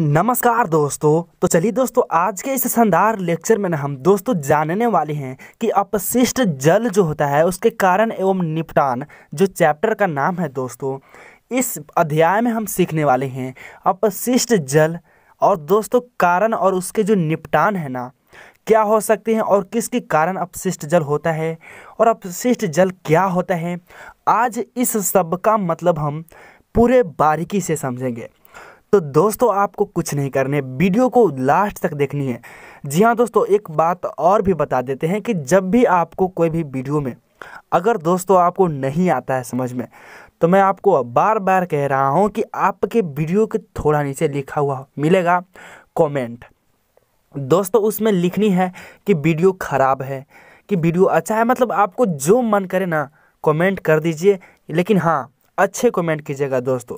नमस्कार दोस्तों तो चलिए दोस्तों आज के इस शानदार लेक्चर में ना हम दोस्तों जानने वाले हैं कि अपशिष्ट जल जो होता है उसके कारण एवं निपटान जो चैप्टर का नाम है दोस्तों इस अध्याय में हम सीखने वाले हैं अपशिष्ट जल और दोस्तों कारण और उसके जो निपटान है ना क्या हो सकते हैं और किसके कारण अपशिष्ट जल होता है और अपशिष्ट जल क्या होता है आज इस सब का मतलब हम पूरे बारीकी से समझेंगे तो दोस्तों आपको कुछ नहीं करने वीडियो को लास्ट तक देखनी है जी हाँ दोस्तों एक बात और भी बता देते हैं कि जब भी आपको कोई भी वीडियो में अगर दोस्तों आपको नहीं आता है समझ में तो मैं आपको बार बार कह रहा हूँ कि आपके वीडियो के थोड़ा नीचे लिखा हुआ मिलेगा कमेंट दोस्तों उसमें लिखनी है कि वीडियो ख़राब है कि वीडियो अच्छा है मतलब आपको जो मन करे ना कमेंट कर दीजिए लेकिन हाँ अच्छे कमेंट कीजिएगा दोस्तों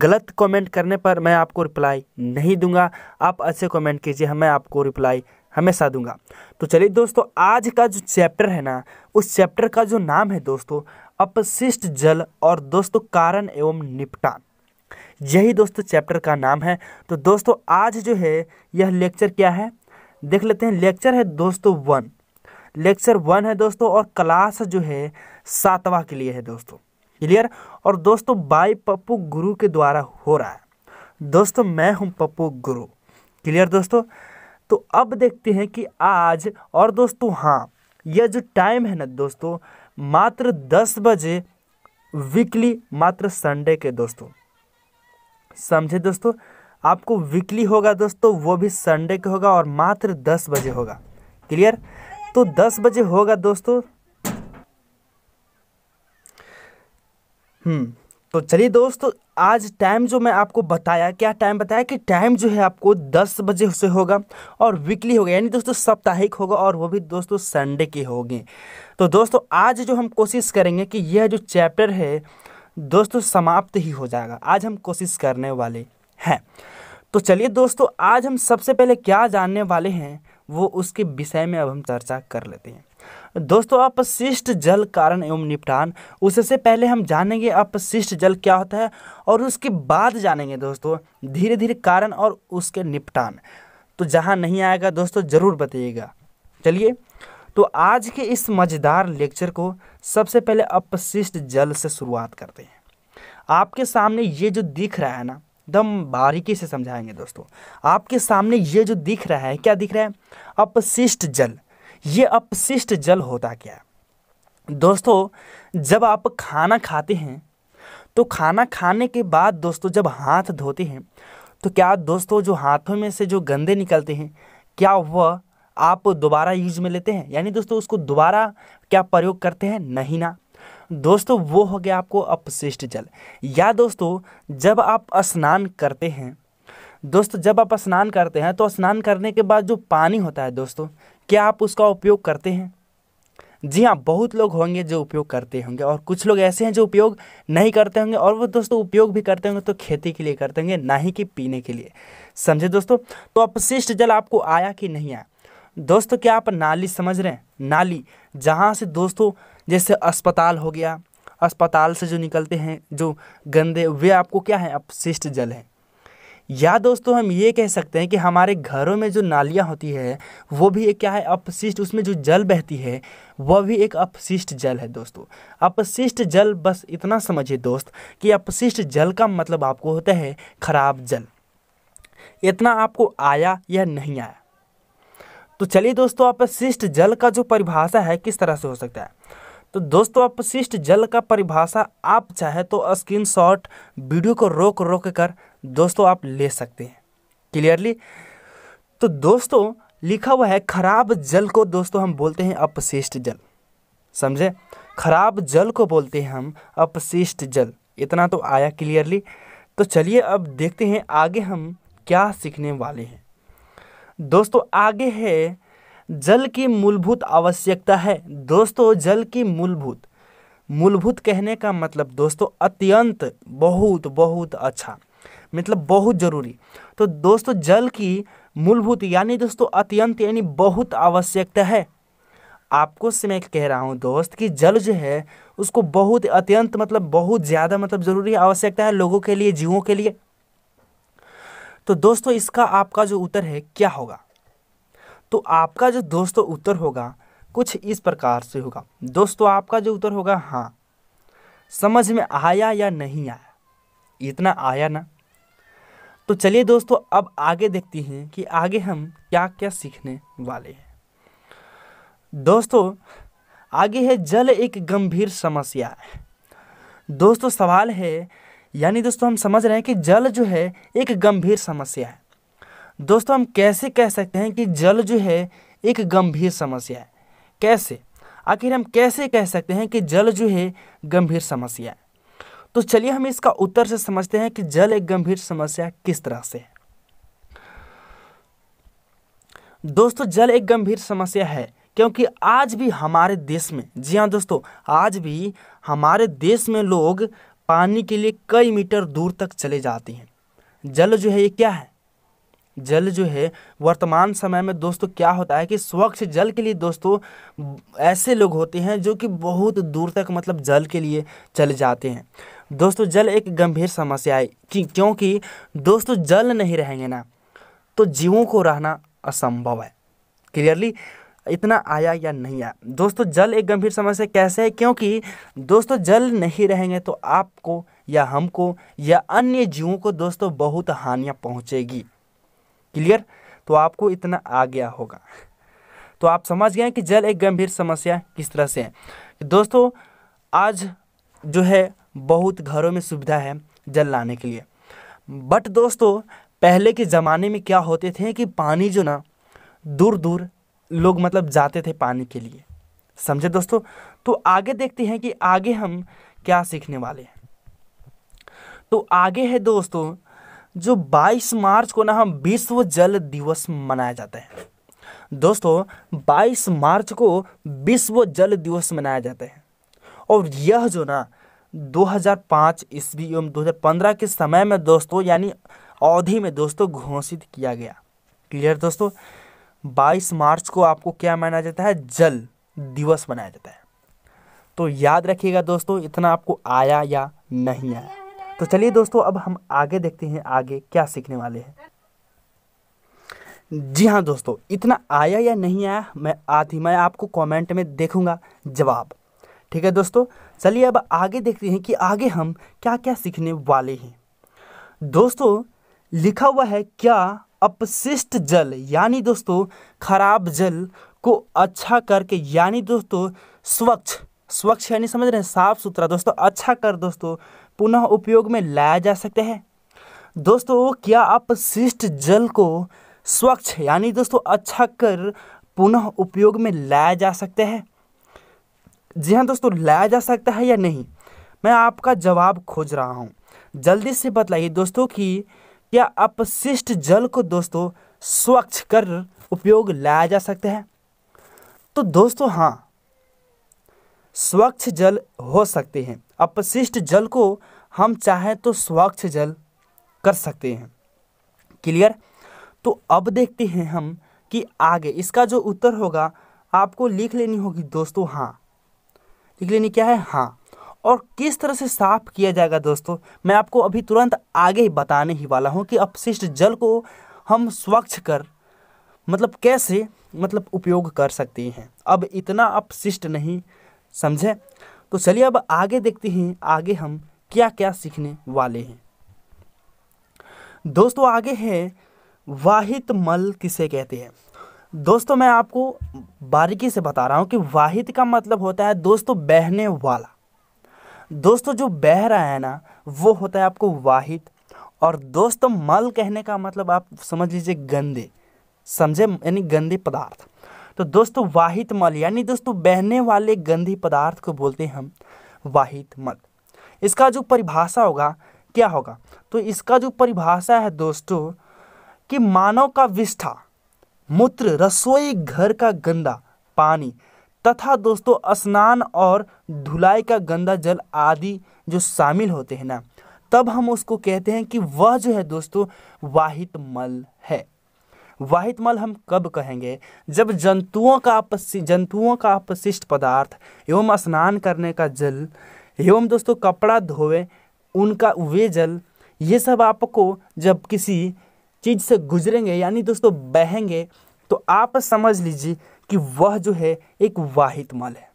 गलत कमेंट करने पर मैं आपको रिप्लाई नहीं दूंगा आप अच्छे कमेंट कीजिए मैं आपको रिप्लाई हमेशा दूंगा तो चलिए दोस्तों आज का जो चैप्टर है ना उस चैप्टर का जो नाम है दोस्तों अपशिष्ट जल और दोस्तों कारण एवं निपटान यही दोस्तों चैप्टर का नाम है तो दोस्तों आज जो है यह लेक्चर क्या है देख लेते हैं लेक्चर है दोस्तों वन लेक्चर वन है दोस्तों और क्लास जो है सातवा के लिए है दोस्तों क्लियर और दोस्तों बाई पप्पू गुरु के द्वारा हो रहा है दोस्तों मैं हूं पप्पू गुरु क्लियर दोस्तों तो अब देखते हैं कि आज और दोस्तों हाँ यह जो टाइम है ना दोस्तों मात्र दस बजे वीकली मात्र संडे के दोस्तों समझे दोस्तों आपको वीकली होगा दोस्तों वो भी संडे के होगा और मात्र दस बजे होगा क्लियर तो दस बजे होगा दोस्तों हम्म। तो चलिए दोस्तों आज टाइम जो मैं आपको बताया क्या टाइम बताया कि टाइम जो है आपको 10 बजे से होगा और वीकली होगा यानी दोस्तों साप्ताहिक होगा और वो भी दोस्तों संडे की होगी तो दोस्तों आज जो हम कोशिश करेंगे कि यह जो चैप्टर है दोस्तों समाप्त ही हो जाएगा आज हम कोशिश करने वाले हैं तो चलिए दोस्तों आज हम सबसे पहले क्या जानने वाले हैं वो उसके विषय में अब हम चर्चा कर लेते हैं दोस्तों अपशिष्ट जल कारण एवं निपटान उससे पहले हम जानेंगे अपशिष्ट जल क्या होता है और उसके बाद जानेंगे दोस्तों धीरे धीरे कारण और उसके निपटान तो जहाँ नहीं आएगा दोस्तों ज़रूर बताइएगा चलिए तो आज के इस मज़ेदार लेक्चर को सबसे पहले अपशिष्ट जल से शुरुआत करते हैं आपके सामने ये जो दिख रहा है ना एकदम बारीकी से समझाएंगे दोस्तों आपके सामने ये जो दिख रहा है क्या दिख रहा है अपशिष्ट जल ये अपशिष्ट जल होता क्या दोस्तों जब आप खाना खाते हैं तो खाना खाने के बाद दोस्तों जब हाथ धोते हैं तो क्या दोस्तों जो हाथों में से जो गंदे निकलते हैं क्या वह आप दोबारा यूज में लेते हैं यानी दोस्तों उसको दोबारा क्या प्रयोग करते हैं नहीं ना दोस्तों वो हो गया आपको अपशिष्ट जल या दोस्तों जब आप स्नान करते हैं दोस्तों जब आप स्नान करते हैं तो स्नान करने के बाद जो पानी होता है दोस्तों क्या आप उसका उपयोग करते हैं जी हाँ बहुत लोग होंगे जो उपयोग करते होंगे और कुछ लोग ऐसे हैं जो उपयोग नहीं करते होंगे और वो दोस्तों उपयोग भी करते होंगे तो खेती के लिए करते होंगे ना ही कि पीने के लिए समझे दोस्तों तो अपशिष्ट जल आपको आया कि नहीं आया दोस्तों क्या आप नाली समझ रहे हैं नाली जहाँ से दोस्तों जैसे अस्पताल हो गया अस्पताल से जो निकलते हैं जो गंदे वे आपको क्या है अपशिष्ट जल है या दोस्तों हम ये कह सकते हैं कि हमारे घरों में जो नालियाँ होती है वो भी एक क्या है अपशिष्ट उसमें जो जल बहती है वह भी एक अपशिष्ट जल है दोस्तों अपशिष्ट जल बस इतना समझिए दोस्त कि अपशिष्ट जल का मतलब आपको होता है खराब जल इतना आपको आया या नहीं आया तो चलिए दोस्तों अपशिष्ट जल का जो परिभाषा है किस तरह से हो सकता है तो दोस्तों अपशिष्ट जल का परिभाषा आप चाहे तो स्क्रीनशॉट वीडियो को रोक रोक कर दोस्तों आप ले सकते हैं क्लियरली तो दोस्तों लिखा हुआ है खराब जल को दोस्तों हम बोलते हैं अपशिष्ट जल समझे खराब जल को बोलते हैं हम अपशिष्ट जल इतना तो आया क्लियरली तो चलिए अब देखते हैं आगे हम क्या सीखने वाले हैं दोस्तों आगे है जल की मूलभूत आवश्यकता है दोस्तों जल की मूलभूत मूलभूत कहने का मतलब दोस्तों अत्यंत बहुत बहुत अच्छा मतलब बहुत ज़रूरी तो दोस्तों जल की मूलभूत यानी दोस्तों अत्यंत यानी बहुत आवश्यकता है आपको से मैं कह रहा हूँ दोस्त कि जल जो है उसको बहुत अत्यंत मतलब बहुत ज़्यादा मतलब ज़रूरी आवश्यकता है लोगों के लिए जीवों के लिए तो दोस्तों इसका आपका जो उत्तर है क्या होगा तो आपका जो दोस्तों उत्तर होगा कुछ इस प्रकार से होगा दोस्तों आपका जो उत्तर होगा हाँ समझ में आया या नहीं आया इतना आया ना तो चलिए दोस्तों अब आगे देखते हैं कि आगे हम क्या क्या सीखने वाले हैं दोस्तों आगे है जल एक गंभीर समस्या है दोस्तों सवाल है यानी दोस्तों हम समझ रहे हैं कि जल जो है एक गंभीर समस्या है दोस्तों हम कैसे कह सकते हैं कि जल जो है एक गंभीर समस्या है कैसे आखिर हम कैसे कह सकते हैं कि जल जो है गंभीर समस्या है तो चलिए हम इसका उत्तर से समझते हैं कि जल एक गंभीर समस्या किस तरह से है दोस्तों जल एक गंभीर समस्या है क्योंकि आज भी हमारे देश में जी हाँ दोस्तों आज भी हमारे देश में लोग पानी के लिए कई मीटर दूर तक चले जाते हैं जल जो है ये क्या है जल जो है वर्तमान समय में दोस्तों क्या होता है कि स्वच्छ जल के लिए दोस्तों ऐसे लोग होते हैं जो कि बहुत दूर तक मतलब जल के लिए चले जाते हैं दोस्तों जल एक गंभीर समस्या है क्योंकि दोस्तों जल नहीं रहेंगे ना तो जीवों को रहना असंभव है क्लियरली इतना आया या नहीं आया दोस्तों जल एक गंभीर समस्या कैसे है क्योंकि दोस्तों जल नहीं रहेंगे तो आपको या हमको या अन्य जीवों को दोस्तों बहुत हानियाँ पहुँचेगी क्लियर तो आपको इतना आ गया होगा तो आप समझ गए कि जल एक गंभीर समस्या किस तरह से है दोस्तों आज जो है बहुत घरों में सुविधा है जल लाने के लिए बट दोस्तों पहले के ज़माने में क्या होते थे कि पानी जो ना दूर दूर लोग मतलब जाते थे पानी के लिए समझे दोस्तों तो आगे देखते हैं कि आगे हम क्या सीखने वाले हैं तो आगे है दोस्तों जो 22 मार्च को ना हम विश्व जल दिवस मनाया जाता है दोस्तों 22 मार्च को विश्व जल दिवस मनाया जाता है और यह जो ना 2005 ईस्वी एवं 2015 के समय में दोस्तों यानी अवधि में दोस्तों घोषित किया गया क्लियर दोस्तों 22 मार्च को आपको क्या माना जाता है जल दिवस मनाया जाता है तो याद रखिएगा दोस्तों इतना आपको आया या नहीं आया तो चलिए दोस्तों अब हम आगे देखते हैं आगे क्या सीखने वाले हैं जी हाँ दोस्तों इतना आया या नहीं आया मैं आती मैं आपको कमेंट में देखूंगा जवाब ठीक है दोस्तों चलिए अब आगे देखते हैं कि आगे हम क्या क्या सीखने वाले हैं दोस्तों लिखा हुआ है क्या अपशिष्ट जल यानी दोस्तों खराब जल को अच्छा करके यानी दोस्तों स्वच्छ स्वच्छ यानी समझ रहे हैं साफ सुथरा दोस्तों अच्छा कर दोस्तों पुनः उपयोग में लाया जा सकता है दोस्तों क्या आप शिष्ट जल को स्वच्छ यानी दोस्तों अच्छा कर पुनः उपयोग में लाया जा सकता है जी हाँ दोस्तों लाया जा सकता है या नहीं मैं आपका जवाब खोज रहा हूँ जल्दी से बतलाइए दोस्तों कि क्या अपशिष्ट जल को दोस्तों स्वच्छ कर उपयोग लाया जा सकता है तो दोस्तों हाँ स्वच्छ जल हो सकते हैं अपशिष्ट जल को हम चाहें तो स्वच्छ जल कर सकते हैं क्लियर तो अब देखते हैं हम कि आगे इसका जो उत्तर होगा आपको लिख लेनी होगी दोस्तों हाँ लिख लेनी क्या है हाँ और किस तरह से साफ किया जाएगा दोस्तों मैं आपको अभी तुरंत आगे ही बताने ही वाला हूँ कि अपशिष्ट जल को हम स्वच्छ कर मतलब कैसे मतलब उपयोग कर सकते हैं अब इतना अपशिष्ट नहीं समझे तो चलिए अब आगे देखते हैं आगे हम क्या क्या सीखने वाले हैं दोस्तों आगे है वाहित मल किसे कहते हैं दोस्तों मैं आपको बारीकी से बता रहा हूँ कि वाहित का मतलब होता है दोस्तों बहने वाला दोस्तों जो बह रहा है ना वो होता है आपको वाहित और दोस्तों मल कहने का मतलब आप समझ लीजिए गंदे समझे यानी गंदे पदार्थ तो दोस्तों वाहित मल यानी दोस्तों बहने वाले गंदे पदार्थ को बोलते हैं हम वाहित मल इसका जो परिभाषा होगा क्या होगा तो इसका जो परिभाषा है दोस्तों कि मानव का विष्ठा मूत्र रसोई घर का गंदा पानी तथा दोस्तों स्नान और धुलाई का गंदा जल आदि जो शामिल होते हैं ना तब हम उसको कहते हैं कि वह जो है दोस्तों वाहित मल है वाहित मल हम कब कहेंगे जब जंतुओं का जंतुओं का अपशिष्ट पदार्थ एवं स्नान करने का जल एवं दोस्तों कपड़ा धोए उनका वे जल ये सब आपको जब किसी चीज़ से गुजरेंगे यानी दोस्तों बहेंगे तो आप समझ लीजिए कि वह जो है एक वाहित मल है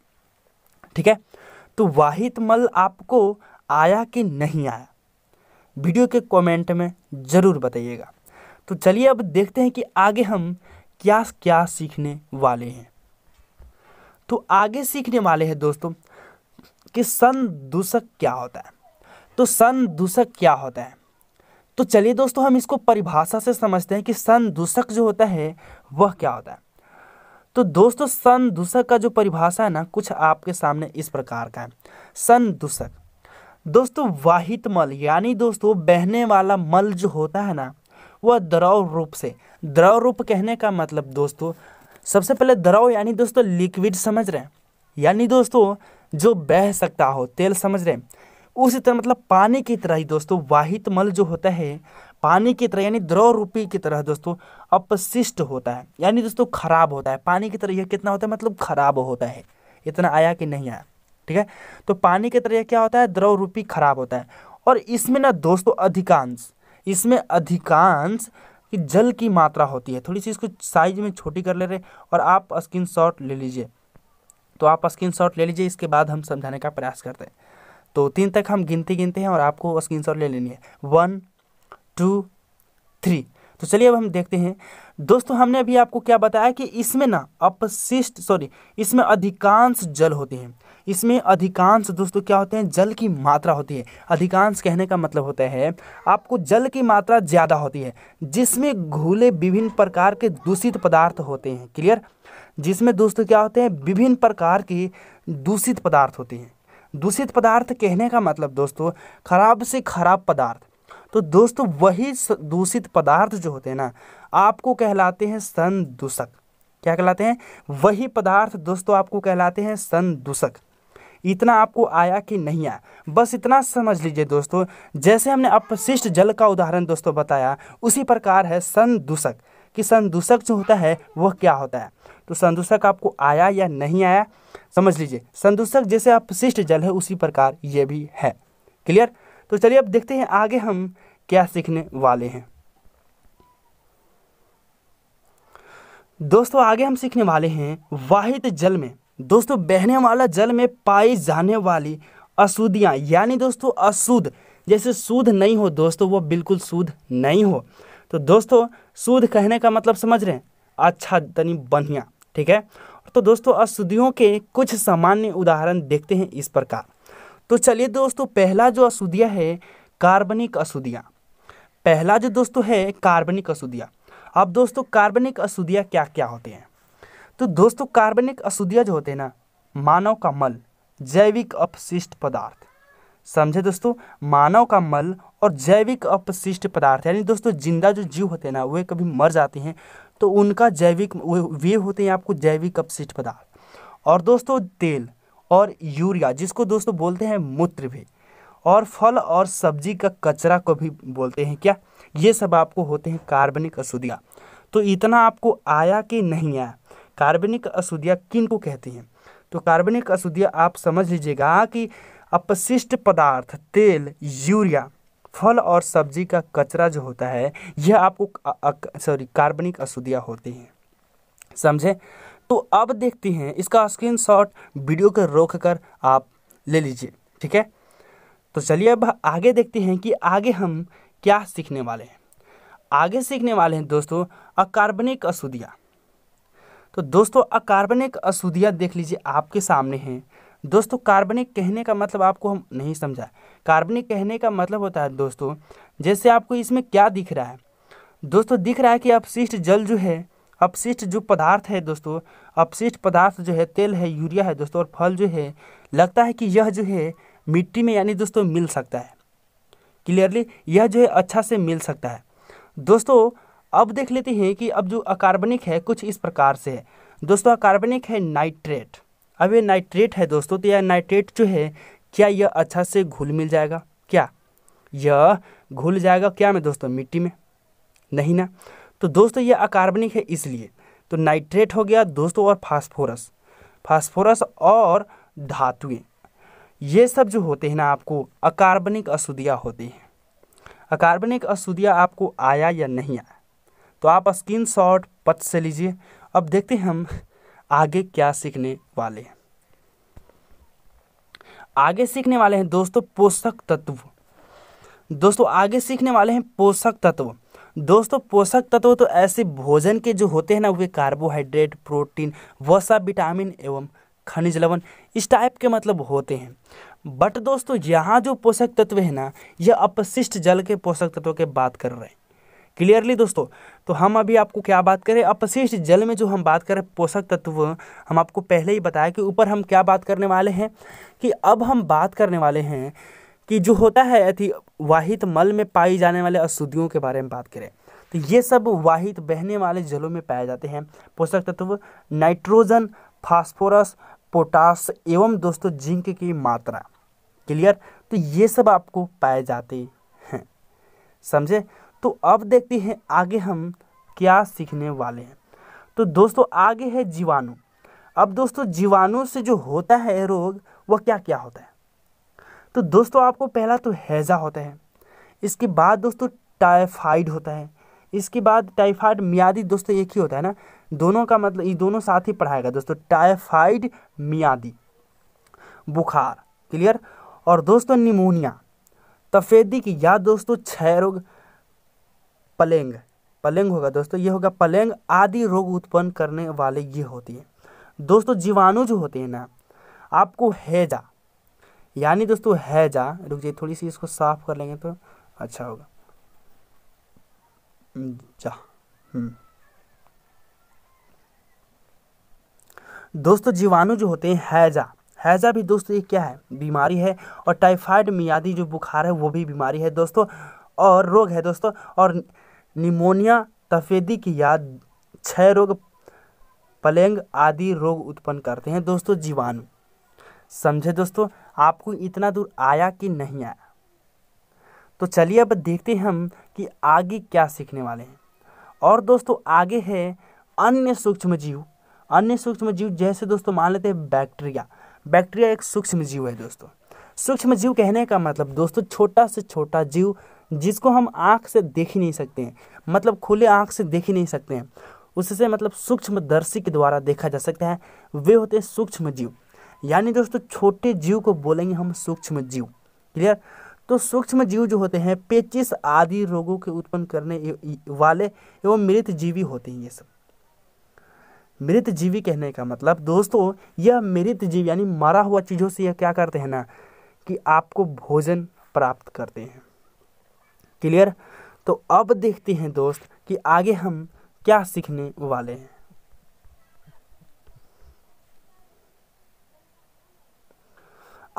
ठीक है तो वाहित मल आपको आया कि नहीं आया वीडियो के कमेंट में ज़रूर बताइएगा तो चलिए अब देखते हैं कि आगे हम क्या क्या सीखने वाले हैं तो आगे सीखने वाले हैं दोस्तों कि सन दूषक क्या होता है तो सन दूषक क्या होता है तो चलिए दोस्तों हम इसको परिभाषा से समझते हैं कि सन दूषक जो होता है वह क्या होता है तो दोस्तों सन दूषक का जो परिभाषा है ना कुछ आपके सामने इस प्रकार का है सन दूषक दोस्तों वाहित मल यानी दोस्तों बहने वाला मल जो होता है ना वह द्रव रूप से द्रव रूप कहने का मतलब दोस्तों सबसे पहले द्रव यानी दोस्तों लिक्विड समझ रहे हैं यानी दोस्तों जो बह सकता हो तेल समझ रहे हैं उसी तरह मतलब पानी की तरह ही दोस्तों वाहित मल जो होता है पानी की तरह यानी द्रव रूपी की तरह दोस्तों अपशिष्ट होता है यानी दोस्तों खराब होता है पानी की तरह यह कितना होता है मतलब खराब होता है इतना आया कि नहीं आया ठीक है तो पानी की तरह क्या होता है द्रव रूपी खराब होता है और इसमें ना दोस्तों अधिकांश इसमें अधिकांश कि जल की मात्रा होती है थोड़ी सी इसको साइज में छोटी कर ले रहे और आप स्क्रीन शॉट ले लीजिए तो आप स्क्रीन ले लीजिए इसके बाद हम समझाने का प्रयास करते हैं तो तीन तक हम गिनती गिनते हैं और आपको स्क्रीन ले लेनी है वन टू थ्री तो चलिए अब हम देखते हैं दोस्तों हमने अभी आपको क्या बताया कि इसमें ना अपशिष्ट सॉरी इसमें अधिकांश जल होते हैं इसमें अधिकांश दोस्तों क्या होते हैं जल की मात्रा होती है अधिकांश कहने का मतलब होता है आपको जल की मात्रा ज़्यादा होती है जिसमें घूले विभिन्न प्रकार के दूषित पदार्थ होते हैं क्लियर जिसमें दोस्तों क्या होते हैं विभिन्न प्रकार के दूषित पदार्थ होते हैं दूषित पदार्थ कहने का मतलब दोस्तों खराब से खराब पदार्थ तो दोस्तों वही दूषित पदार्थ जो होते हैं ना आपको कहलाते हैं संदूषक क्या कहलाते हैं वही पदार्थ दोस्तों आपको कहलाते हैं संदूषक इतना आपको आया कि नहीं आया बस इतना समझ लीजिए दोस्तों जैसे हमने अपशिष्ट जल का उदाहरण दोस्तों बताया उसी प्रकार है संदूषक कि संदूषक जो होता है वह क्या होता है तो संदूषक आपको आया या नहीं आया समझ लीजिए संदूषक जैसे अपशिष्ट जल है उसी प्रकार ये भी है क्लियर तो चलिए अब देखते हैं आगे हम क्या सीखने वाले हैं दोस्तों आगे हम सीखने वाले हैं वाहित जल में दोस्तों बहने वाला जल में पाई जाने वाली अशुद्धियाँ यानी दोस्तों अशुद्ध जैसे शुद्ध नहीं हो दोस्तों वो बिल्कुल शुद्ध नहीं हो तो दोस्तों शुद्ध कहने का मतलब समझ रहे हैं अच्छा तनी बढ़िया ठीक है तो दोस्तों अशुद्धियों के कुछ सामान्य उदाहरण देखते हैं इस प्रकार तो चलिए दोस्तों पहला जो अशुद्धियाँ है कार्बनिक अशुद्धियाँ पहला जो दोस्तों है कार्बनिक अशुद्धियाँ अब दोस्तों कार्बनिक अशुद्धियाँ क्या क्या होते हैं तो दोस्तों कार्बनिक अशुद्धियाँ जो होते हैं ना मानव का मल जैविक अपशिष्ट पदार्थ समझे दोस्तों मानव का मल और जैविक अपशिष्ट पदार्थ यानी दोस्तों जिंदा जो जीव होते हैं ना वे कभी मर जाते हैं तो उनका जैविक वे होते हैं आपको जैविक अपशिष्ट पदार्थ और दोस्तों तेल और यूरिया जिसको दोस्तों बोलते हैं मूत्र भी और फल और सब्जी का कचरा को भी बोलते हैं क्या ये सब आपको होते हैं कार्बनिक अशुद्धियाँ तो इतना आपको आया कि नहीं आया कार्बनिक अशुद्धियाँ किन को कहती हैं तो कार्बनिक अशुद्धियाँ आप समझ लीजिएगा कि अपशिष्ट पदार्थ तेल यूरिया फल और सब्जी का कचरा जो होता है यह आपको सॉरी कार्बनिक अशुद्धियाँ होती हैं समझे तो अब देखते हैं इसका स्क्रीनशॉट वीडियो को रोक कर आप ले लीजिए ठीक है तो चलिए अब आगे देखते हैं कि आगे हम क्या सीखने वाले हैं आगे सीखने वाले हैं दोस्तों अकार्बनिक अशुद्धियाँ तो दोस्तों अकार्बनिक अशुद्धियाँ देख लीजिए आपके सामने हैं दोस्तों कार्बनिक कहने का मतलब आपको हम नहीं समझा कार्बनिक कहने का मतलब होता है दोस्तों जैसे आपको इसमें क्या दिख रहा है दोस्तों दिख रहा है कि अपशिष्ट जल जो है अपशिष्ट जो पदार्थ है दोस्तों अपशिष्ट पदार्थ जो है तेल है यूरिया है दोस्तों और फल जो है लगता है कि यह जो है मिट्टी में यानी दोस्तों मिल सकता है क्लियरली यह जो है अच्छा से मिल सकता है दोस्तों अब देख लेते हैं कि अब जो अकार्बनिक है कुछ इस प्रकार से है दोस्तों अकार्बनिक है नाइट्रेट अब ये नाइट्रेट है दोस्तों तो यह नाइट्रेट जो है क्या यह अच्छा से घुल मिल जाएगा क्या यह घुल जाएगा क्या में दोस्तों मिट्टी में नहीं ना तो दोस्तों यह अकार्बनिक है इसलिए तो नाइट्रेट हो गया दोस्तों और फास्फोरस फास्फोरस और धातुएं ये सब जो होते हैं ना आपको अकार्बनिक अशुद्धियाँ होती हैं अकार्बनिक अशुद्धियाँ आपको आया या नहीं आया तो आप स्क्रीन शॉट पथ से लीजिए अब देखते हैं हम आगे क्या सीखने वाले हैं आगे सीखने वाले हैं दोस्तों पोषक तत्व दोस्तों आगे सीखने वाले हैं पोषक तत्व दोस्तों पोषक तत्व तो ऐसे भोजन के जो होते हैं ना वे कार्बोहाइड्रेट प्रोटीन वसा विटामिन एवं खनिज लवण इस टाइप के मतलब होते हैं बट दोस्तों यहाँ जो पोषक तत्व है ना यह अपशिष्ट जल के पोषक तत्वों के बात कर रहे हैं क्लियरली दोस्तों तो हम अभी आपको क्या बात करें अपशिष्ट जल में जो हम बात करें पोषक तत्व हम आपको पहले ही बताया कि ऊपर हम क्या बात करने वाले हैं कि अब हम बात करने वाले हैं कि जो होता है अति वाहित मल में पाई जाने वाले अशुद्धियों के बारे में बात करें तो ये सब वाहित बहने वाले जलों में पाए जाते हैं पोषक तत्व नाइट्रोजन फास्फोरस पोटास एवं दोस्तों जिंक की मात्रा क्लियर तो ये सब आपको पाए जाते हैं समझे तो अब देखते हैं आगे हम क्या सीखने वाले हैं तो दोस्तों आगे है जीवाणु अब दोस्तों जीवाणु से जो होता है रोग वह क्या क्या होता है तो दोस्तों आपको पहला तो हैज़ा होता है इसके बाद दोस्तों टाइफाइड होता है इसके बाद टाइफाइड मियादी दोस्तों एक ही होता है ना दोनों का मतलब ये दोनों साथ ही पढ़ाएगा दोस्तों टाइफाइड मियादी बुखार क्लियर और दोस्तों निमोनिया तफेदी की या दोस्तों क्षय रोग पलेंग पलेंग होगा दोस्तों ये होगा पलेंग आदि रोग उत्पन्न करने वाले ये होती है दोस्तों जीवाणु जो होते हैं ना आपको हैजा यानी दोस्तों हैजा रुक जाइए थोड़ी सी इसको साफ कर लेंगे तो अच्छा होगा हम्म, जा हम्म। दोस्तों जीवाणु जो होते हैं हैजा हैजा भी दोस्तों ये क्या है बीमारी है और टाइफाइड मियादी जो बुखार है वो भी बीमारी है दोस्तों और रोग है दोस्तों और निमोनिया, तफेदी की याद, क्षय रोग, पलेंग आदि रोग उत्पन्न करते हैं दोस्तों जीवाणु समझे दोस्तों आपको इतना दूर आया कि नहीं आया तो चलिए अब देखते हैं हम कि आगे क्या सीखने वाले हैं और दोस्तों आगे है अन्य सूक्ष्म जीव अन्य सूक्ष्म जीव जैसे दोस्तों मान लेते हैं बैक्टीरिया बैक्टीरिया एक सूक्ष्म जीव है दोस्तों सूक्ष्म जीव कहने का मतलब दोस्तों छोटा से छोटा जीव जिसको हम आँख से देख ही नहीं सकते हैं मतलब खुले आँख से देख ही नहीं सकते हैं उससे मतलब सूक्ष्मदर्शी के द्वारा देखा जा सकता है वे होते हैं सूक्ष्म जीव यानी दोस्तों छोटे जीव को बोलेंगे हम सूक्ष्म जीव क्लियर तो सूक्ष्म जीव जो होते हैं पेचिस आदि रोगों के उत्पन्न करने वाले एवं मृत जीवी होते हैं ये सब मृत जीवी कहने का मतलब दोस्तों यह मृत जीव यानी मरा हुआ चीज़ों से यह क्या करते हैं ना कि आपको भोजन प्राप्त करते हैं क्लियर तो अब देखते हैं दोस्त कि आगे हम क्या सीखने वाले हैं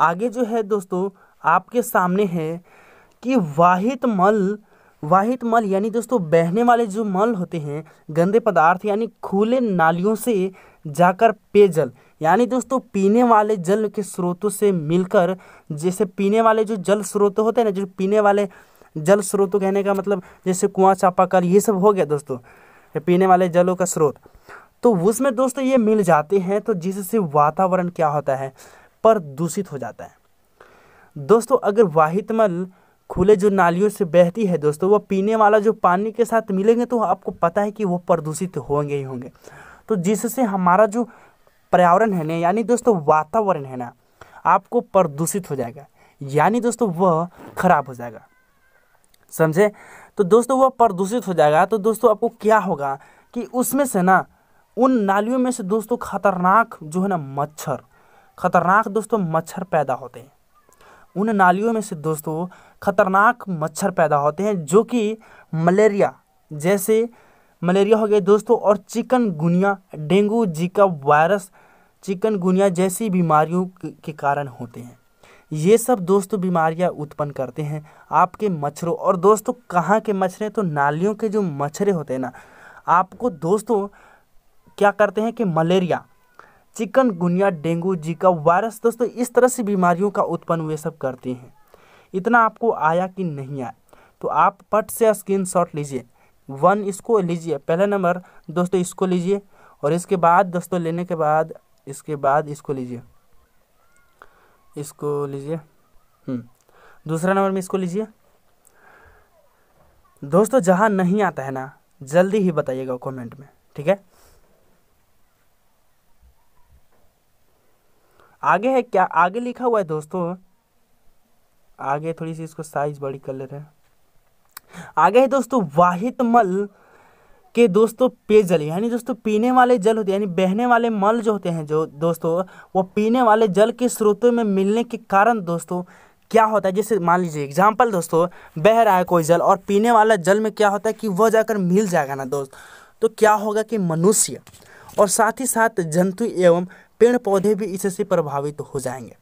आगे जो है दोस्तों आपके सामने है कि वाहित मल वाहित मल यानी दोस्तों बहने वाले जो मल होते हैं गंदे पदार्थ यानी खुले नालियों से जाकर पेयजल यानी दोस्तों पीने वाले जल के स्रोतों से मिलकर जैसे पीने वाले जो जल स्रोत होते हैं ना जो पीने वाले जल स्रोत कहने का मतलब जैसे कुआं चापाकल ये सब हो गया दोस्तों पीने वाले जलों का स्रोत तो उसमें दोस्तों ये मिल जाते हैं तो जिससे वातावरण क्या होता है पर दूषित हो जाता है दोस्तों अगर वाहितमल खुले जो नालियों से बहती है दोस्तों वो पीने वाला जो पानी के साथ मिलेंगे तो आपको पता है कि वो प्रदूषित होंगे ही होंगे तो जिससे हमारा जो पर्यावरण है ना यानी दोस्तों वातावरण है ना आपको प्रदूषित हो जाएगा यानी दोस्तों वह खराब हो जाएगा समझे तो दोस्तों वह प्रदूषित हो जाएगा तो दोस्तों आपको क्या होगा कि उसमें से ना उन नालियों में से दोस्तों खतरनाक जो है ना मच्छर खतरनाक दोस्तों मच्छर पैदा होते हैं उन नालियों में से दोस्तों खतरनाक मच्छर पैदा होते हैं जो कि मलेरिया जैसे मलेरिया हो गया दोस्तों और chikungunya dengue Zika virus chikungunya जैसी बीमारियों के कारण होते हैं ये सब दोस्तों बीमारियां उत्पन्न करते हैं आपके मच्छरों और दोस्तों कहाँ के मच्छर तो नालियों के जो मच्छरे होते हैं ना आपको दोस्तों क्या करते हैं कि malaria chikungunya dengue Zika virus दोस्तों इस तरह से बीमारियों का उत्पन्न वे सब करते हैं इतना आपको आया कि नहीं आया तो आप पट से स्क्रीन शॉट लीजिए वन इसको लीजिए पहला नंबर दोस्तों इसको लीजिए और इसके बाद दोस्तों लेने के बाद इसके बाद इसको लीजिए इसको लीजिए हम्म। दूसरा नंबर में इसको लीजिए दोस्तों जहाँ नहीं आता है ना जल्दी ही बताइएगा कमेंट में ठीक है आगे है क्या आगे लिखा हुआ है दोस्तों आगे थोड़ी सी इसको साइज बड़ी कर ले रहे हैं आगे है दोस्तों वाहित मल के दोस्तों पेयजल यानी दोस्तों पीने वाले जल होते यानी बहने वाले मल जो होते हैं जो दोस्तों वो पीने वाले जल के स्रोतों में मिलने के कारण दोस्तों क्या होता है जैसे मान लीजिए एग्जाम्पल दोस्तों बह रहा है कोई जल और पीने वाला जल में क्या होता है कि वह जाकर मिल जाएगा ना दोस्त तो क्या होगा कि मनुष्य और साथ ही साथ जंतु एवं पेड़ पौधे भी इससे प्रभावित तो हो जाएंगे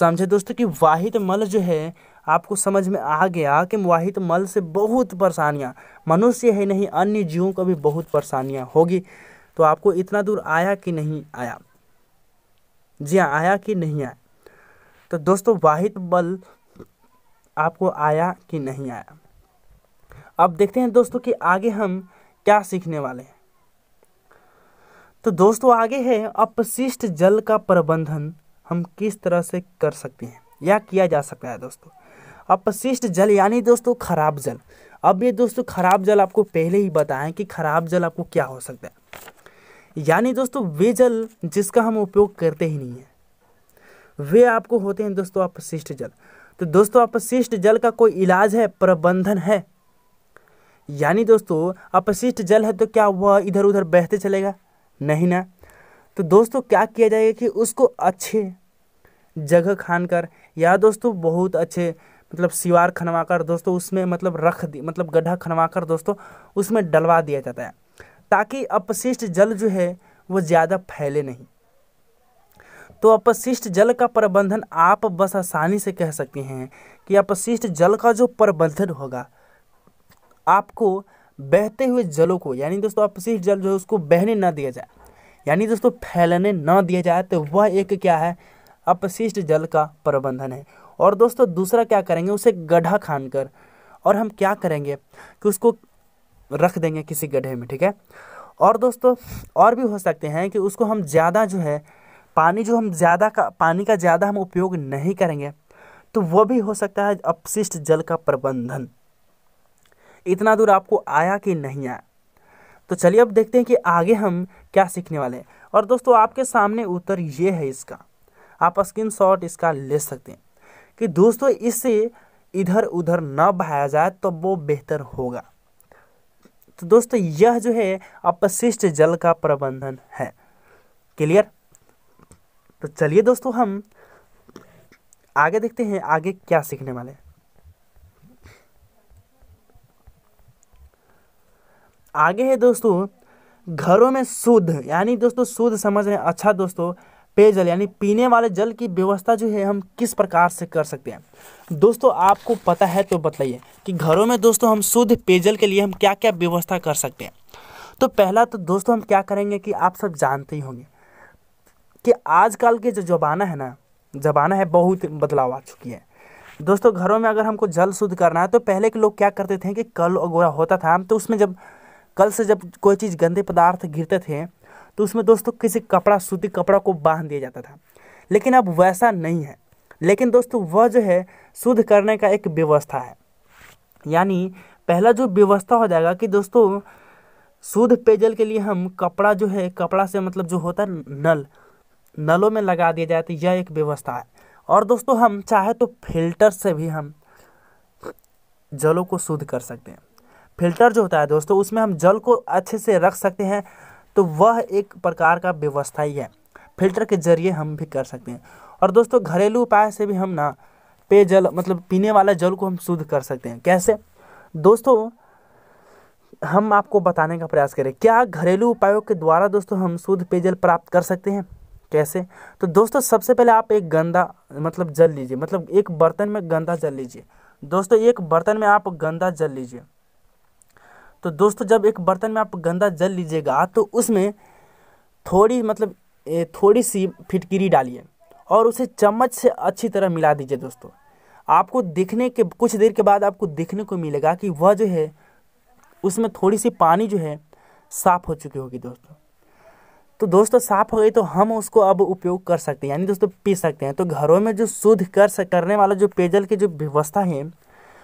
समझे दोस्तों कि वाहित मल जो है आपको समझ में आ गया कि मुआहित मल से बहुत परेशानियाँ मनुष्य ही नहीं अन्य जीवों को भी बहुत परेशानियाँ होगी तो आपको इतना दूर आया कि नहीं आया जी हाँ आया कि नहीं आया तो दोस्तों वाहित बल आपको आया कि नहीं आया अब देखते हैं दोस्तों कि आगे हम क्या सीखने वाले हैं तो दोस्तों आगे है अपशिष्ट जल का प्रबंधन हम किस तरह से कर सकते हैं या किया जा सकता है दोस्तों अपशिष्ट जल यानी दोस्तों खराब जल अब ये दोस्तों खराब जल आपको पहले ही बताएं कि खराब जल आपको क्या हो सकता है यानी दोस्तों वे जल जिसका हम उपयोग करते ही नहीं है वे आपको होते हैं दोस्तों अपशिष्ट जल तो दोस्तों अपशिष्ट जल का कोई इलाज है प्रबंधन है यानी दोस्तों अपशिष्ट जल है तो क्या वह इधर उधर बहते चलेगा नहीं ना तो दोस्तों क्या किया जाएगा कि उसको अच्छे जगह खान कर या दोस्तों बहुत अच्छे मतलब सिवार खनवा कर दोस्तों उसमें मतलब रख दी मतलब गड्ढा खनवा कर दोस्तों उसमें डलवा दिया जाता है ताकि अपशिष्ट जल जो है वो ज़्यादा फैले नहीं तो अपशिष्ट जल का प्रबंधन आप बस आसानी से कह सकते हैं कि अपशिष्ट जल का जो प्रबंधन होगा आपको बहते हुए जलों को यानी दोस्तों अपशिष्ट जल जो है उसको बहने ना दिया जाए यानी दोस्तों फैलने ना दिया जाए तो वह एक क्या है अपशिष्ट जल का प्रबंधन है और दोस्तों दूसरा क्या करेंगे उसे गड्ढा खान कर और हम क्या करेंगे कि उसको रख देंगे किसी गड्ढे में ठीक है और दोस्तों और भी हो सकते हैं कि उसको हम ज़्यादा जो है पानी जो हम ज़्यादा का पानी का ज़्यादा हम उपयोग नहीं करेंगे तो वो भी हो सकता है अपशिष्ट जल का प्रबंधन इतना दूर आपको आया कि नहीं आया तो चलिए अब देखते हैं कि आगे हम क्या सीखने वाले हैं और दोस्तों आपके सामने उत्तर ये है इसका आप स्क्रीन शॉट इसका ले सकते हैं कि दोस्तों इससे इधर उधर ना बहाया जाए तो वो बेहतर होगा तो दोस्तों यह जो है अपशिष्ट जल का प्रबंधन है क्लियर तो चलिए दोस्तों हम आगे देखते हैं आगे क्या सीखने वाले आगे है दोस्तों घरों में शुद्ध यानी दोस्तों शुद्ध समझ रहे हैं अच्छा दोस्तों पेयजल यानी पीने वाले जल की व्यवस्था जो है हम किस प्रकार से कर सकते हैं दोस्तों आपको पता है तो बतलाइए कि घरों में दोस्तों हम शुद्ध पेयजल के लिए हम क्या क्या व्यवस्था कर सकते हैं तो पहला तो दोस्तों हम क्या करेंगे कि आप सब जानते ही होंगे कि आजकल के जो जमाना है ना जमाना है बहुत बदलाव आ चुकी है दोस्तों घरों में अगर हमको जल शुद्ध करना है तो पहले के लोग क्या करते थे कि कल अगोरा होता था हम तो उसमें जब कल से जब कोई चीज़ गंदे पदार्थ गिरते थे तो उसमें दोस्तों किसी कपड़ा सूती कपड़ा को बांध दिया जाता था लेकिन अब वैसा नहीं है लेकिन दोस्तों वह जो है शुद्ध करने का एक व्यवस्था है यानी पहला जो व्यवस्था हो जाएगा कि दोस्तों शुद्ध पेयजल के लिए हम कपड़ा जो है कपड़ा से मतलब जो होता है नल नलों में लगा दिया जाता तो है यह एक व्यवस्था है और दोस्तों हम चाहे तो फिल्टर से भी हम जलों को शुद्ध कर सकते हैं फिल्टर जो होता है दोस्तों उसमें हम जल को अच्छे से रख सकते हैं तो वह एक प्रकार का व्यवस्था ही है फिल्टर के ज़रिए हम भी कर सकते हैं और दोस्तों घरेलू उपाय से भी हम ना पेयजल मतलब पीने वाला जल को हम शुद्ध कर सकते हैं कैसे दोस्तों हम आपको बताने का प्रयास करें क्या घरेलू उपायों के द्वारा दोस्तों हम शुद्ध पेयजल प्राप्त कर सकते हैं कैसे तो दोस्तों सबसे पहले आप एक गंदा मतलब जल लीजिए मतलब एक बर्तन में गंदा जल लीजिए दोस्तों एक बर्तन में आप गंदा जल लीजिए तो दोस्तों जब एक बर्तन में आप गंदा जल लीजिएगा तो उसमें थोड़ी मतलब थोड़ी सी फिटकरी डालिए और उसे चम्मच से अच्छी तरह मिला दीजिए दोस्तों आपको दिखने के कुछ देर के बाद आपको देखने को मिलेगा कि वह जो है उसमें थोड़ी सी पानी जो है साफ़ हो चुकी होगी दोस्तों तो दोस्तों साफ़ हो गई तो हम उसको अब उपयोग कर सकते हैं यानी दोस्तों पी सकते हैं तो घरों में जो शुद्ध कर करने वाला जो पेयजल की जो व्यवस्था है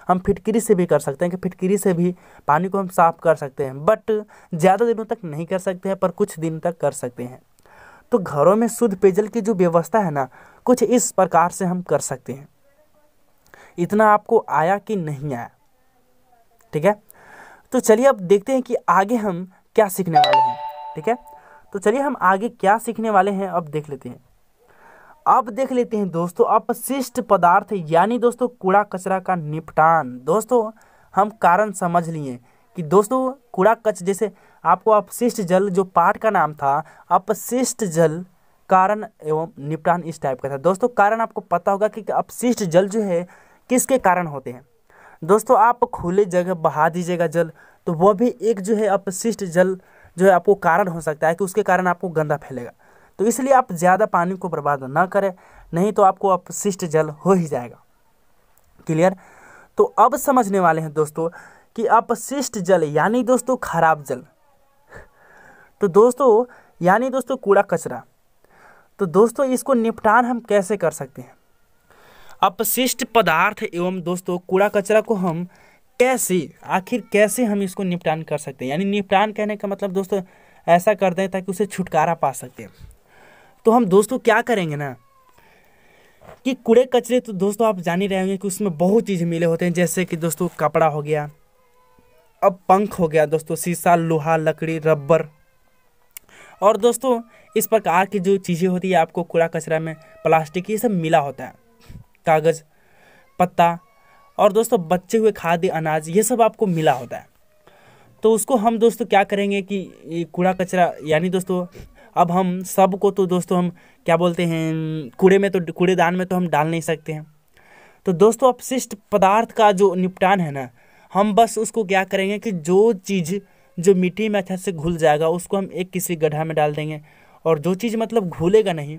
हम फिटकरी से भी कर सकते हैं कि फिटकिरी से भी पानी को हम साफ कर सकते हैं बट ज़्यादा दिनों तक नहीं कर सकते हैं पर कुछ दिन तक कर सकते हैं तो घरों में शुद्ध पेयजल की जो व्यवस्था है ना कुछ इस प्रकार से हम कर सकते हैं इतना आपको आया कि नहीं आया ठीक है तो चलिए अब देखते हैं कि आगे हम क्या सीखने वाले हैं ठीक है तो चलिए हम आगे क्या सीखने वाले हैं अब देख लेते हैं अब देख लेते हैं दोस्तों अपशिष्ट पदार्थ यानी दोस्तों कूड़ा कचरा का निपटान दोस्तों हम कारण समझ लिए कि दोस्तों कूड़ा कच जैसे आपको अपशिष्ट जल जो पाठ का नाम था अपशिष्ट जल कारण एवं निपटान इस टाइप का था दोस्तों कारण आपको पता होगा कि अपशिष्ट जल जो है किसके कारण होते हैं दोस्तों आप खुले जगह बहा दीजिएगा जल तो वह भी एक जो है अपशिष्ट जल जो है आपको कारण हो सकता है कि उसके कारण आपको गंदा फैलेगा तो इसलिए आप ज़्यादा पानी को बर्बाद ना करें नहीं तो आपको अपशिष्ट जल हो ही जाएगा क्लियर तो अब समझने वाले हैं दोस्तों कि अपशिष्ट जल यानी दोस्तों खराब जल तो दोस्तों यानी दोस्तों कूड़ा कचरा तो दोस्तों इसको निपटान हम कैसे कर सकते हैं अपशिष्ट पदार्थ एवं दोस्तों कूड़ा कचरा को हम कैसे आखिर कैसे हम इसको निपटान कर सकते हैं यानी निपटान कहने का मतलब दोस्तों ऐसा कर दें ताकि उसे छुटकारा पा सकते हैं तो हम दोस्तों क्या करेंगे ना कि कूड़े कचरे तो दोस्तों आप जान ही रहे होंगे कि उसमें बहुत चीज़ें मिले होते हैं जैसे कि दोस्तों कपड़ा हो गया अब पंख हो गया दोस्तों शीशा लोहा लकड़ी रबर और दोस्तों इस प्रकार की जो चीज़ें होती है आपको कूड़ा कचरा में प्लास्टिक ये सब मिला होता है कागज़ पत्ता और दोस्तों बचे हुए खाद्य अनाज ये सब आपको मिला होता है तो उसको हम दोस्तों क्या करेंगे कि कूड़ा कचरा यानी दोस्तों अब हम सब को तो दोस्तों हम क्या बोलते हैं कूड़े में तो कूड़ेदान में तो हम डाल नहीं सकते हैं तो दोस्तों अपशिष्ट पदार्थ का जो निपटान है ना हम बस उसको क्या करेंगे कि जो चीज़ जो मिट्टी में अच्छा से घुल जाएगा उसको हम एक किसी गड्ढा में डाल देंगे और जो चीज़ मतलब घुलेगा नहीं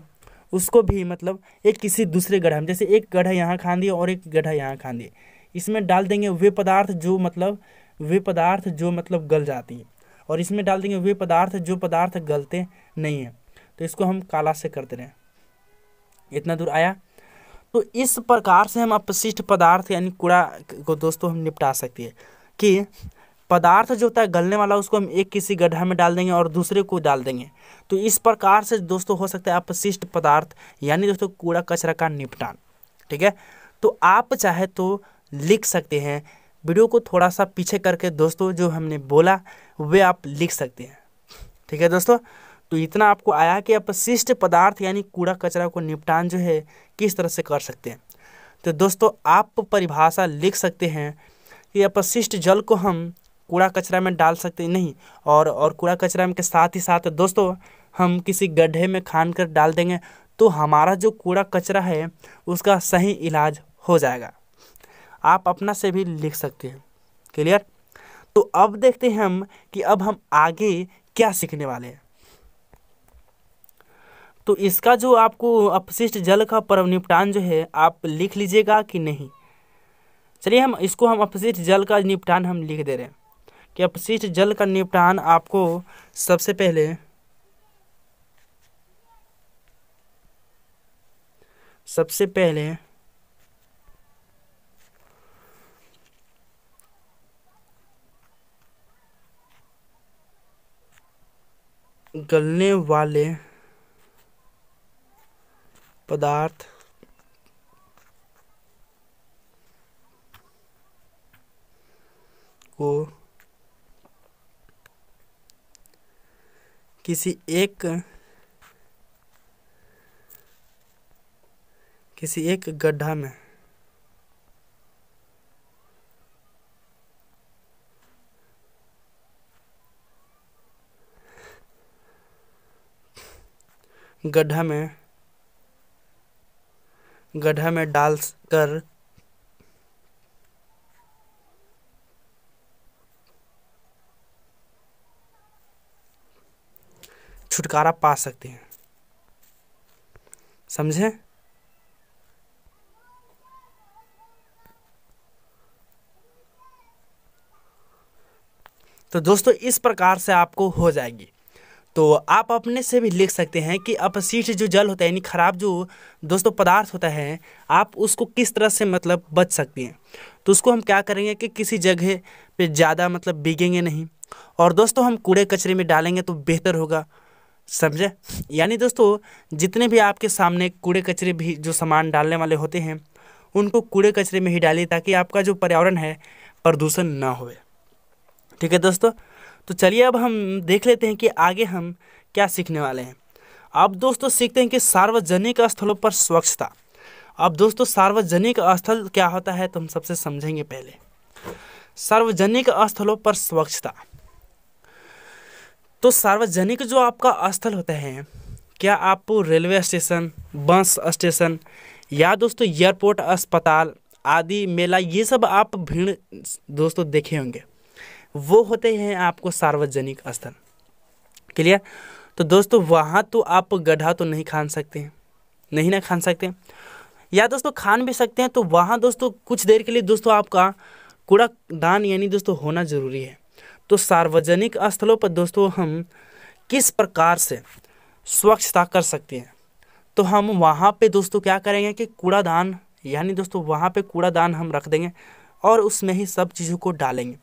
उसको भी मतलब एक किसी दूसरे गड्ढा में जैसे एक गड्ढा यहाँ खान दिए और एक गड्ढा यहाँ खान दिए इसमें डाल देंगे वे पदार्थ जो मतलब वे पदार्थ जो मतलब गल जाती हैं और इसमें डाल देंगे वे पदार्थ जो पदार्थ गलते नहीं हैं तो इसको हम काला से करते रहें इतना दूर आया तो इस प्रकार से हम अपशिष्ट पदार्थ यानी कूड़ा को दोस्तों हम निपटा सकते हैं कि पदार्थ जो होता है गलने वाला उसको हम एक किसी गड्ढा में डाल देंगे और दूसरे को डाल देंगे तो इस प्रकार से दोस्तों हो सकता है अपशिष्ट पदार्थ यानी दोस्तों कूड़ा कचरा का निपटान ठीक है तो आप चाहे तो लिख सकते हैं वीडियो को थोड़ा सा पीछे करके दोस्तों जो हमने बोला वे आप लिख सकते हैं ठीक है दोस्तों तो इतना आपको आया कि आप शिष्ट पदार्थ यानी कूड़ा कचरा को निपटान जो है किस तरह से कर सकते हैं तो दोस्तों आप परिभाषा लिख सकते हैं कि अपशिष्ट जल को हम कूड़ा कचरा में डाल सकते हैं नहीं और और कूड़ा कचरा के साथ ही साथ दोस्तों हम किसी गड्ढे में खान कर डाल देंगे तो हमारा जो कूड़ा कचरा है उसका सही इलाज हो जाएगा आप अपना से भी लिख सकते हैं क्लियर तो अब देखते हैं हम कि अब हम आगे क्या सीखने वाले हैं तो इसका जो आपको अपशिष्ट जल का पर्व निपटान जो है आप लिख लीजिएगा कि नहीं चलिए हम इसको हम अपशिष्ट जल का निपटान हम लिख दे रहे हैं कि अपशिष्ट जल का निपटान आपको सबसे पहले सबसे पहले गलने वाले पदार्थ को किसी एक किसी एक गड्ढा में गड्ढा में गड्ढा में डाल कर छुटकारा पा सकते हैं समझे तो दोस्तों इस प्रकार से आपको हो जाएगी तो आप अपने से भी लिख सकते हैं कि अपशिष्ट जो जल होता है यानी ख़राब जो दोस्तों पदार्थ होता है आप उसको किस तरह से मतलब बच सकती हैं तो उसको हम क्या करेंगे कि किसी जगह पे ज़्यादा मतलब बिगेंगे नहीं और दोस्तों हम कूड़े कचरे में डालेंगे तो बेहतर होगा समझे यानी दोस्तों जितने भी आपके सामने कूड़े कचरे भी जो सामान डालने वाले होते हैं उनको कूड़े कचरे में ही डालिए ताकि आपका जो पर्यावरण है प्रदूषण ना हो ठीक है दोस्तों तो चलिए अब हम देख लेते हैं कि आगे हम क्या सीखने वाले हैं अब दोस्तों सीखते हैं कि सार्वजनिक स्थलों पर स्वच्छता अब दोस्तों सार्वजनिक स्थल क्या होता है तो हम सबसे समझेंगे पहले सार्वजनिक स्थलों पर स्वच्छता तो सार्वजनिक जो आपका स्थल होता है क्या आप रेलवे स्टेशन बस स्टेशन या दोस्तों एयरपोर्ट अस्पताल आदि मेला ये सब आप भीड़ दोस्तों देखे होंगे वो होते हैं आपको सार्वजनिक स्थल क्लियर तो दोस्तों वहाँ तो आप गड्ढा तो नहीं खान सकते हैं नहीं ना खान सकते या दोस्तों खान भी सकते हैं तो वहाँ दोस्तों कुछ देर के लिए दोस्तों आपका कूड़ा दान यानी दोस्तों होना ज़रूरी है तो सार्वजनिक स्थलों पर दोस्तों हम किस प्रकार से स्वच्छता कर सकते हैं तो हम वहाँ पे दोस्तों क्या करेंगे कि कूड़ा दान यानी दोस्तों वहाँ पे कूड़ा दान हम रख देंगे और उसमें ही सब चीज़ों को डालेंगे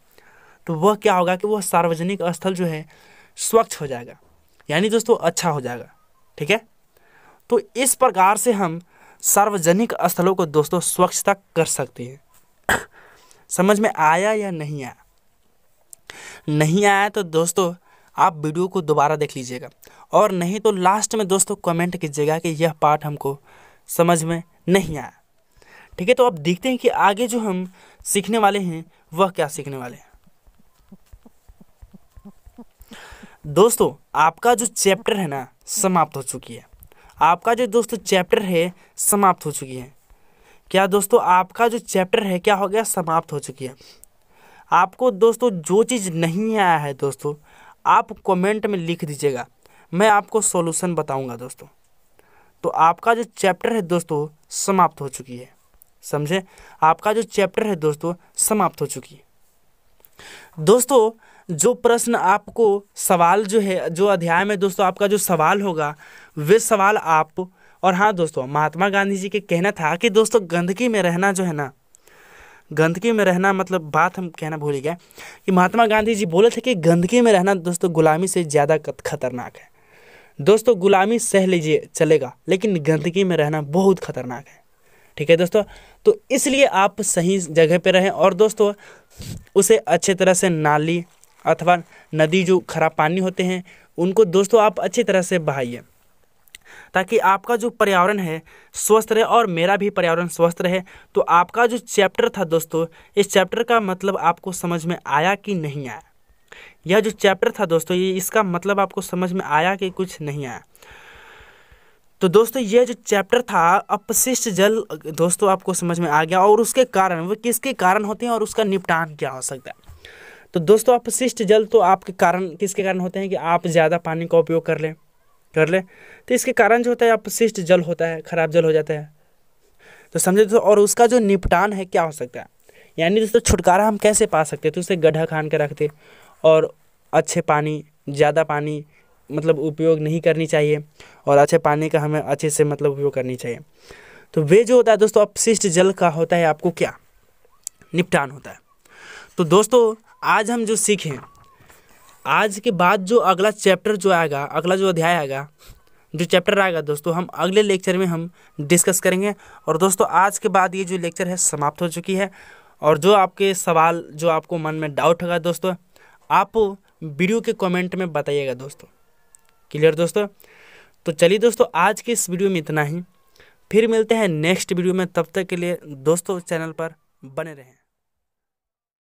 तो वह क्या होगा कि वह सार्वजनिक स्थल जो है स्वच्छ हो जाएगा यानी दोस्तों अच्छा हो जाएगा ठीक है तो इस प्रकार से हम सार्वजनिक स्थलों को दोस्तों स्वच्छता कर सकते हैं समझ में आया या नहीं आया नहीं आया तो दोस्तों आप वीडियो को दोबारा देख लीजिएगा और नहीं तो लास्ट में दोस्तों कमेंट कीजिएगा कि यह पार्ट हमको समझ में नहीं आया ठीक है तो अब देखते हैं कि आगे जो हम सीखने वाले हैं वह क्या सीखने वाले हैं दोस्तों आपका जो चैप्टर है ना समाप्त हो चुकी है आपका जो दोस्तों चैप्टर है समाप्त हो चुकी है क्या दोस्तों आपका जो चैप्टर है क्या हो गया समाप्त हो चुकी है आपको दोस्तों जो चीज़ नहीं आया है दोस्तों आप कमेंट में लिख दीजिएगा मैं आपको सॉल्यूशन बताऊंगा दोस्तों तो आपका जो चैप्टर है दोस्तों समाप्त हो चुकी है समझे आपका जो चैप्टर है दोस्तों समाप्त हो चुकी है दोस्तों जो प्रश्न आपको सवाल जो है जो अध्याय में दोस्तों आपका जो सवाल होगा वे सवाल आप और हाँ दोस्तों महात्मा गांधी जी के कहना था कि दोस्तों गंदगी में रहना जो है ना गंदगी में रहना मतलब बात हम कहना भूल गए कि महात्मा गांधी जी बोले थे कि गंदगी में रहना दोस्तों गुलामी से ज़्यादा खतरनाक है दोस्तों गुलामी सह लीजिए चलेगा लेकिन गंदगी में रहना बहुत खतरनाक है ठीक है दोस्तों तो इसलिए आप सही जगह पर रहें और दोस्तों उसे अच्छे तरह से नाली अथवा नदी जो खराब पानी होते हैं उनको दोस्तों आप अच्छी तरह से बहाइए ताकि आपका जो पर्यावरण है स्वस्थ रहे और मेरा भी पर्यावरण स्वस्थ रहे तो आपका जो चैप्टर था दोस्तों इस चैप्टर का मतलब आपको समझ में आया कि नहीं आया यह जो चैप्टर था दोस्तों ये इसका मतलब आपको समझ में आया कि कुछ नहीं आया तो दोस्तों ये जो चैप्टर था अपशिष्ट जल दोस्तों आपको समझ में आ गया और उसके कारण वो किसके कारण होते हैं और उसका निपटान क्या हो सकता है तो दोस्तों अपशिष्ट जल तो आपके कारण किसके कारण होते हैं कि आप ज़्यादा पानी का उपयोग कर लें कर लें तो इसके कारण जो होता है अपशिष्ट जल होता है खराब जल हो जाता है तो समझे दोस्तों और उसका जो निपटान है क्या हो सकता है यानी दोस्तों छुटकारा हम कैसे पा सकते हैं तो उसे गड्ढा खान के रखते और अच्छे पानी ज़्यादा पानी मतलब उपयोग नहीं करनी चाहिए और अच्छे पानी का हमें अच्छे से मतलब उपयोग करनी चाहिए तो वे जो होता है दोस्तों अपशिष्ट जल का होता है आपको क्या निपटान होता है तो दोस्तों आज हम जो सीखें आज के बाद जो अगला चैप्टर जो आएगा अगला जो अध्याय आएगा जो चैप्टर आएगा दोस्तों हम अगले लेक्चर में हम डिस्कस करेंगे और दोस्तों आज के बाद ये जो लेक्चर है समाप्त हो चुकी है और जो आपके सवाल जो आपको मन में डाउट होगा दोस्तों आप वीडियो के कमेंट में बताइएगा दोस्तों क्लियर दोस्तों तो चलिए दोस्तों आज के इस वीडियो में इतना ही फिर मिलते हैं नेक्स्ट वीडियो में तब तक के लिए दोस्तों चैनल पर बने रहें